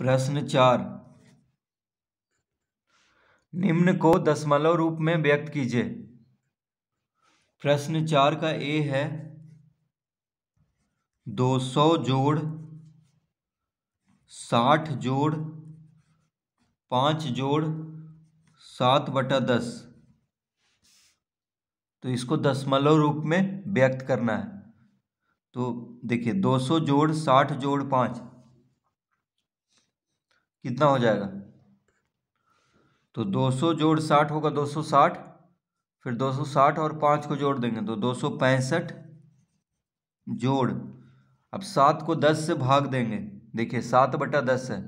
प्रश्न चार निम्न को दशमलव रूप में व्यक्त कीजिए प्रश्न चार का ए है 200 जोड़ 60 जोड़ पांच जोड़ सात बटा दस तो इसको दशमलव रूप में व्यक्त करना है तो देखिए 200 जोड़ 60 जोड़ पांच कितना हो जाएगा तो 200 जोड़ साठ होगा 260 फिर 260 और पाँच को जोड़ देंगे तो दो जोड़ अब सात को दस से भाग देंगे देखिए सात बटा दस है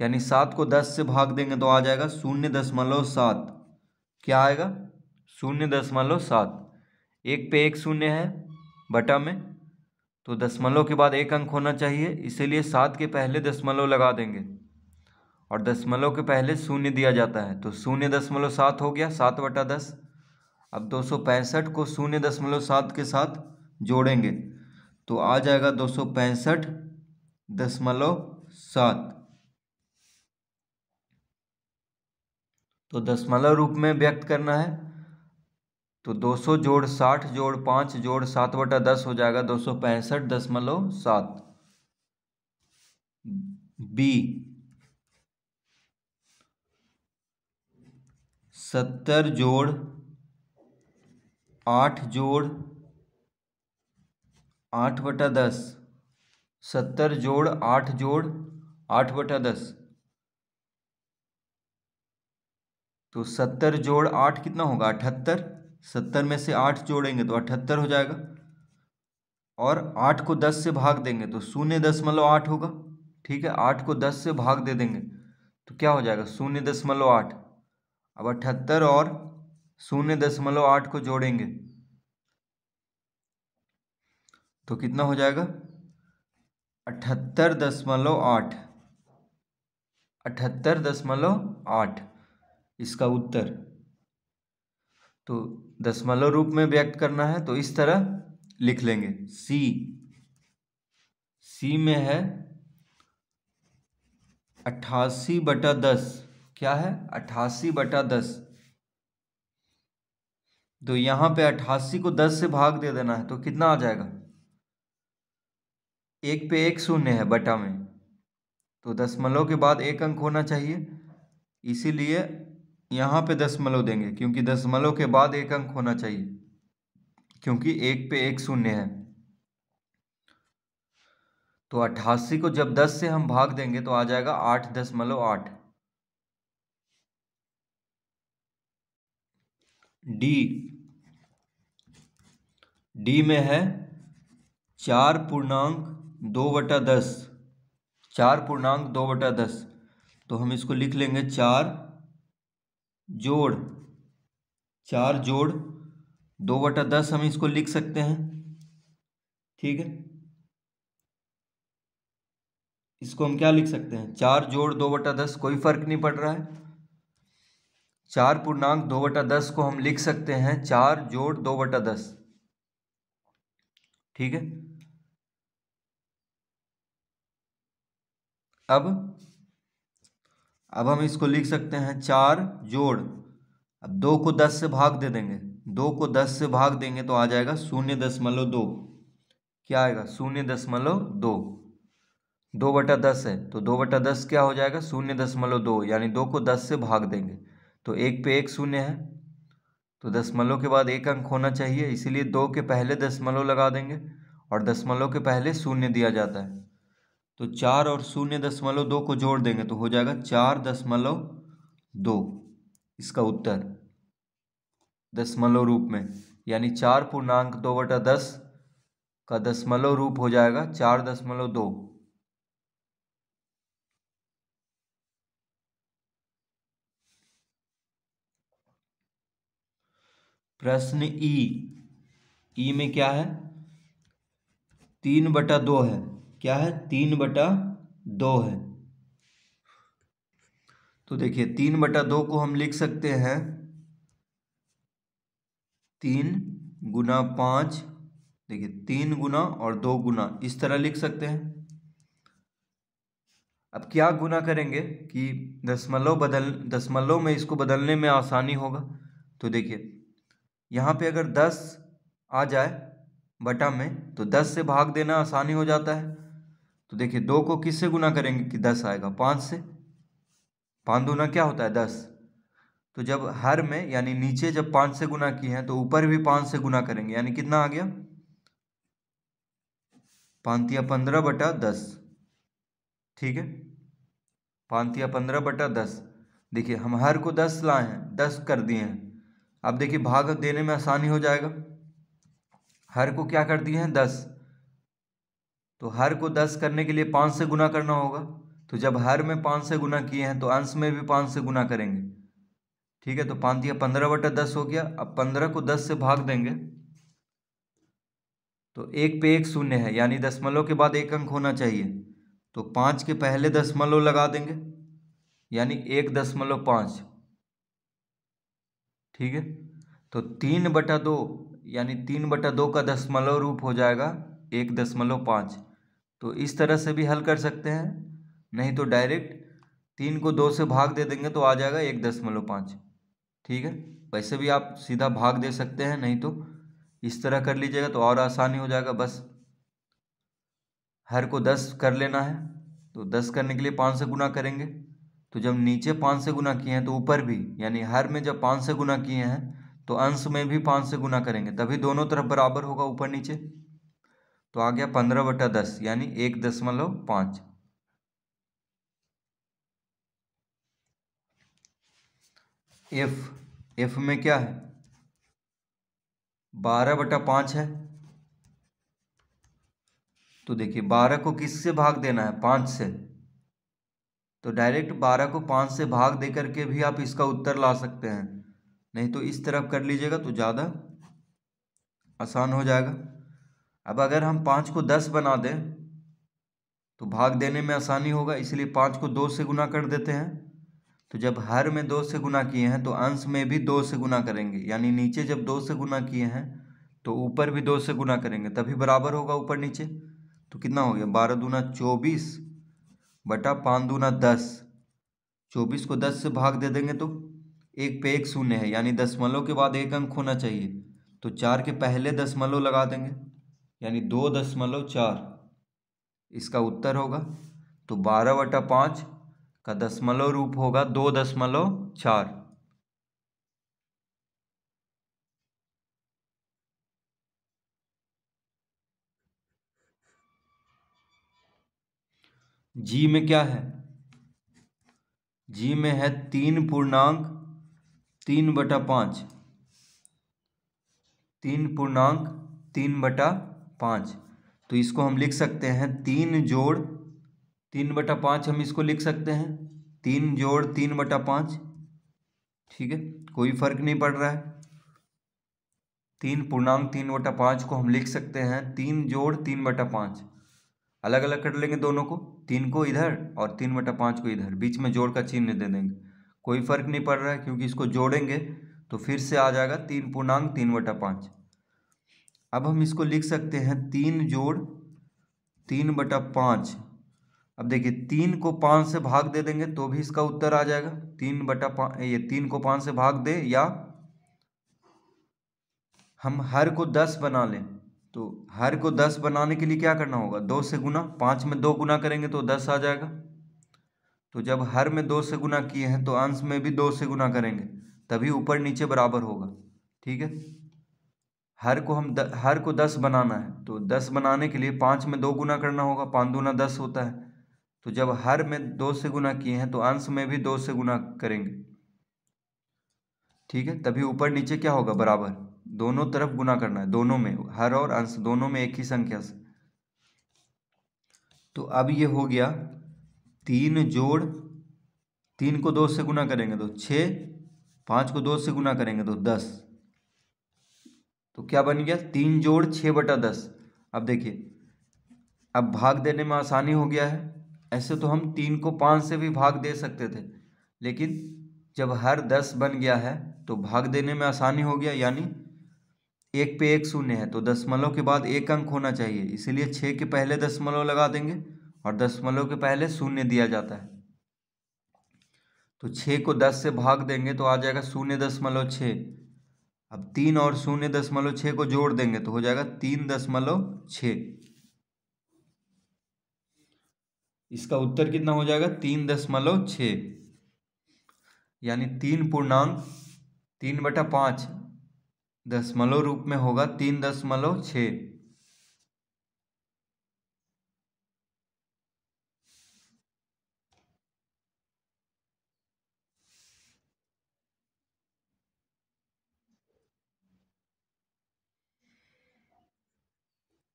यानी सात को दस से भाग देंगे तो आ जाएगा शून्य दशमलव सात क्या आएगा शून्य दशमलव सात एक पे एक शून्य है बटा में तो दशमलव के बाद एक अंक होना चाहिए इसीलिए सात के पहले दशमलव लगा देंगे और दशमलव के पहले शून्य दिया जाता है तो शून्य दशमलव सात हो गया सात बटा दस अब दो सौ पैंसठ को शून्य दशमलव सात के साथ जोड़ेंगे तो आ जाएगा दो सौ पैंसठ दशमलव सात तो दशमलव रूप में व्यक्त करना है तो दो सौ जोड़ साठ जोड़ पांच जोड़ सात बटा दस हो जाएगा दो सौ पैंसठ दशमलव सात बी सत्तर जोड़ आठ जोड़ आठ बटा दस सत्तर जोड़ आठ जोड़ आठ बटा दस तो सत्तर जोड़ आठ कितना होगा अठहत्तर सत्तर में से आठ जोड़ेंगे तो अठहत्तर हो जाएगा और आठ को दस से भाग देंगे तो शून्य दशमलव आठ होगा ठीक है आठ को दस से भाग दे देंगे तो क्या हो जाएगा शून्य दशमलव आठ अब अठहत्तर और शून्य दशमलव आठ को जोड़ेंगे तो कितना हो जाएगा अठहत्तर दशमलव आठ अठहत्तर दशमलव आठ इसका उत्तर तो दशमलव रूप में व्यक्त करना है तो इस तरह लिख लेंगे सी सी में है अट्ठासी बटा दस क्या है अट्ठासी बटा दस तो यहां पे अट्ठासी को दस से भाग दे देना है तो कितना आ जाएगा एक पे एक शून्य है बटा में तो दशमलव के बाद एक अंक होना चाहिए इसीलिए यहां पे दशमलव देंगे क्योंकि दशमलव के बाद एक अंक होना चाहिए क्योंकि एक पे एक शून्य है तो अट्ठासी को जब दस से हम भाग देंगे तो आ जाएगा आठ दशमलव आठ डी डी में है चार पूर्णांक दो बटा दस चार पूर्णांक दो बटा दस तो हम इसको लिख लेंगे चार जोड़ चार जोड़ दो बटा दस हम इसको लिख सकते हैं ठीक है इसको हम क्या लिख सकते हैं चार जोड़ दो बटा दस कोई फर्क नहीं पड़ रहा है चार पूर्णांक दो बटा दस को हम लिख सकते हैं चार जोड़ दो बटा दस ठीक है अब अब हम इसको लिख सकते हैं चार जोड़ अब दो को दस से भाग दे देंगे दो को दस से भाग देंगे तो आ जाएगा शून्य दशमलव दो क्या आएगा शून्य दशमलव दो दो बटा दस है तो दो बटा दस क्या हो जाएगा शून्य दशमलव दो यानी दो को दस से भाग देंगे तो एक पे एक शून्य है तो दशमलव के बाद एक अंक होना चाहिए इसीलिए दो के पहले दशमलव लगा देंगे और दशमलव के पहले शून्य दिया जाता है तो चार और शून्य दशमलव दो को जोड़ देंगे तो हो जाएगा चार दशमलव दो इसका उत्तर दशमलव रूप में यानी चार पूर्णांक दो बटा दस का दशमलव रूप हो जाएगा चार दशमलव दो प्रश्न ई e. ई e में क्या है तीन बटा दो है क्या है तीन बटा दो है तो देखिए तीन बटा दो को हम लिख सकते हैं तीन गुना पांच देखिए तीन गुना और दो गुना इस तरह लिख सकते हैं अब क्या गुना करेंगे कि दशमलव बदल दशमलव में इसको बदलने में आसानी होगा तो देखिए यहाँ पे अगर दस आ जाए बटा में तो दस से भाग देना आसानी हो जाता है तो देखिए दो को किससे गुना करेंगे कि दस आएगा पाँच से पाँच दूना क्या होता है दस तो जब हर में यानी नीचे जब पाँच से गुना किए हैं तो ऊपर भी पाँच से गुना करेंगे यानी कितना आ गया पांतिया पंद्रह बटा दस ठीक है पांतिया पंद्रह बटा दस देखिए हम हर को दस लाए हैं दस कर दिए हैं अब देखिए भाग देने में आसानी हो जाएगा हर को क्या कर दिए हैं दस तो हर को दस करने के लिए पाँच से गुना करना होगा तो जब हर में पाँच से गुना किए हैं तो अंश में भी पाँच से गुना करेंगे ठीक है तो पाँच दिया पंद्रह बटा दस हो गया अब पंद्रह को दस से भाग देंगे तो एक पे एक शून्य है यानी दशमलव के बाद एक अंक होना चाहिए तो पाँच के पहले दशमलव लगा देंगे यानी एक दशमलव पाँच ठीक है तो तीन बटा दो यानी तीन बटा दो का दशमलव रूप हो जाएगा एक दशमलव पाँच तो इस तरह से भी हल कर सकते हैं नहीं तो डायरेक्ट तीन को दो से भाग दे देंगे तो आ जाएगा एक दशमलव पाँच ठीक है वैसे भी आप सीधा भाग दे सकते हैं नहीं तो इस तरह कर लीजिएगा तो और आसानी हो जाएगा बस हर को दस कर लेना है तो दस करने के लिए पाँच से गुना करेंगे तो जब नीचे पाँच से गुना किए हैं तो ऊपर भी यानी हर में जब पाँच से गुना किए हैं तो अंश में भी पाँच से गुना करेंगे तभी दोनों तरफ बराबर होगा ऊपर नीचे तो आ गया पंद्रह बटा दस यानी एक दशमलव पाँच एफ एफ में क्या है बारह बटा पाँच है तो देखिए बारह को किससे भाग देना है पाँच से तो डायरेक्ट बारह को पाँच से भाग दे करके भी आप इसका उत्तर ला सकते हैं नहीं तो इस तरफ कर लीजिएगा तो ज़्यादा आसान हो जाएगा अब अगर हम पाँच को दस बना दें तो भाग देने में आसानी होगा इसलिए पाँच को दो से गुना कर देते हैं तो जब हर में दो से गुना किए हैं तो अंश में भी दो से गुना करेंगे यानी नीचे जब दो से गुना किए हैं तो ऊपर भी दो से गुना करेंगे तभी बराबर होगा ऊपर नीचे तो कितना हो गया बारह दूना चौबीस बटा पाँच दूना दस चौबीस को दस से भाग दे देंगे तो एक पे एक शून्य है यानी दशमलव के बाद एक अंक होना चाहिए तो चार के पहले दशमलव लगा देंगे यानी दो दशमलव चार इसका उत्तर होगा तो बारह बटा पाँच का दशमलव रूप होगा दो दशमलव चार जी में क्या है जी में है तीन पूर्णांक तीन बटा पाँच तीन पूर्णांक तीन बटा पाँच तो इसको हम लिख सकते हैं तीन जोड़ तीन बटा पाँच हम इसको लिख सकते हैं तीन जोड़ तीन बटा पाँच ठीक है कोई फर्क नहीं पड़ रहा है तीन पूर्णांक तीन बटा पाँच को हम लिख सकते हैं तीन जोड़ तीन बटा पाँच अलग अलग कर लेंगे दोनों को तीन को इधर और तीन बटा पाँच को इधर बीच में जोड़ का चिन्ह दे देंगे कोई फर्क नहीं पड़ रहा है क्योंकि इसको जोड़ेंगे तो फिर से आ जाएगा तीन पूर्णांक तीन बटा पाँच अब हम इसको लिख सकते हैं तीन जोड़ तीन बटा पाँच अब देखिए तीन को पाँच से भाग दे देंगे तो भी इसका उत्तर आ जाएगा तीन बटा पाँच ये तीन को पाँच से भाग दे या हम हर को दस बना लें तो हर को दस बनाने के लिए क्या करना होगा दो से गुना पाँच में दो गुना करेंगे तो दस आ जाएगा तो जब हर में दो से गुना किए हैं तो अंश में भी दो से गुना करेंगे तभी ऊपर नीचे बराबर होगा ठीक है हर को हम द, हर को दस बनाना है तो दस बनाने के लिए पाँच में दो गुना करना होगा पाँच दूना दस होता है तो जब हर में दो से गुना किए हैं तो अंश में भी दो से गुना करेंगे ठीक है तभी ऊपर नीचे क्या होगा बराबर दोनों तरफ गुना करना है दोनों में हर और अंश दोनों में एक ही संख्या से तो अब ये हो गया तीन जोड़ तीन को दो से गुना करेंगे तो छः पाँच को दो से गुना करेंगे तो दस तो क्या बन गया तीन जोड़ छः बटा दस अब देखिए अब भाग देने में आसानी हो गया है ऐसे तो हम तीन को पाँच से भी भाग दे सकते थे लेकिन जब हर दस बन गया है तो भाग देने में आसानी हो गया यानी एक पे एक शून्य है तो दशमलव के बाद एक अंक होना चाहिए इसीलिए छः के पहले दशमलव लगा देंगे और दशमलव के पहले शून्य दिया जाता है तो छः को दस से भाग देंगे तो आ जाएगा शून्य दशमलव छः अब तीन और शून्य दशमलव छः को जोड़ देंगे तो हो जाएगा तीन दशमलव छः इसका उत्तर कितना हो जाएगा तीन दशमलव छः यानी तीन पूर्णांक तीन बटा पाँच दशमलव रूप में होगा तीन दशमलव छ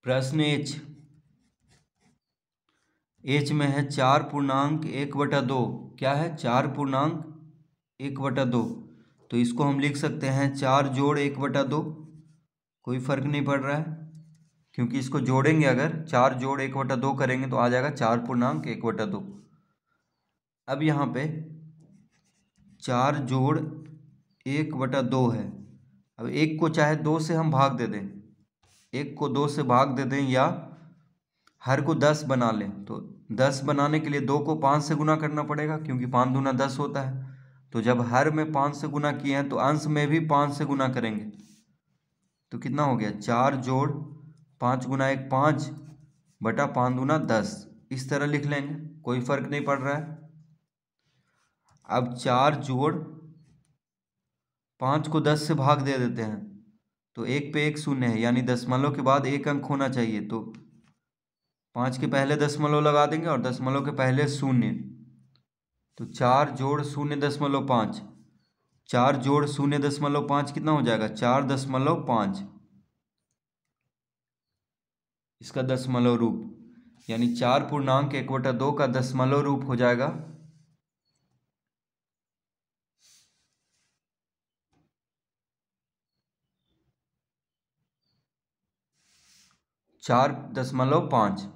प्रश्न एच एच में है चार पूर्णांक एक बटा दो क्या है चार पूर्णांक एक बटा दो तो इसको हम लिख सकते हैं चार जोड़ एक बटा दो कोई फर्क नहीं पड़ रहा है क्योंकि इसको जोड़ेंगे अगर चार जोड़ एक बटा दो करेंगे तो आ जाएगा चार पूर्णांक एक बटा दो अब यहाँ पे चार जोड़ एक बटा दो है अब एक को चाहे दो से हम भाग दे दें एक को दो से भाग दे दें या हर को दस बना लें तो दस बनाने के लिए दो को पाँच से गुना करना पड़ेगा क्योंकि पाँच दूना दस होता है तो जब हर में पाँच से गुना किए हैं तो अंश में भी पाँच से गुना करेंगे तो कितना हो गया चार जोड़ पाँच गुना एक पाँच बटा पाँच गुना दस इस तरह लिख लेंगे कोई फर्क नहीं पड़ रहा है अब चार जोड़ पाँच को दस से भाग दे देते हैं तो एक पे एक शून्य है यानी दसमलव के बाद एक अंक होना चाहिए तो पाँच के पहले दसमलव लगा देंगे और दसमलव के पहले शून्य तो चार जोड़ शून्य दशमलव पाँच चार जोड़ शून्य दशमलव पाँच कितना हो जाएगा चार दशमलव पाँच इसका दशमलव रूप यानी चार पूर्णांक एक बटा दो का दशमलव रूप हो जाएगा चार दशमलव पाँच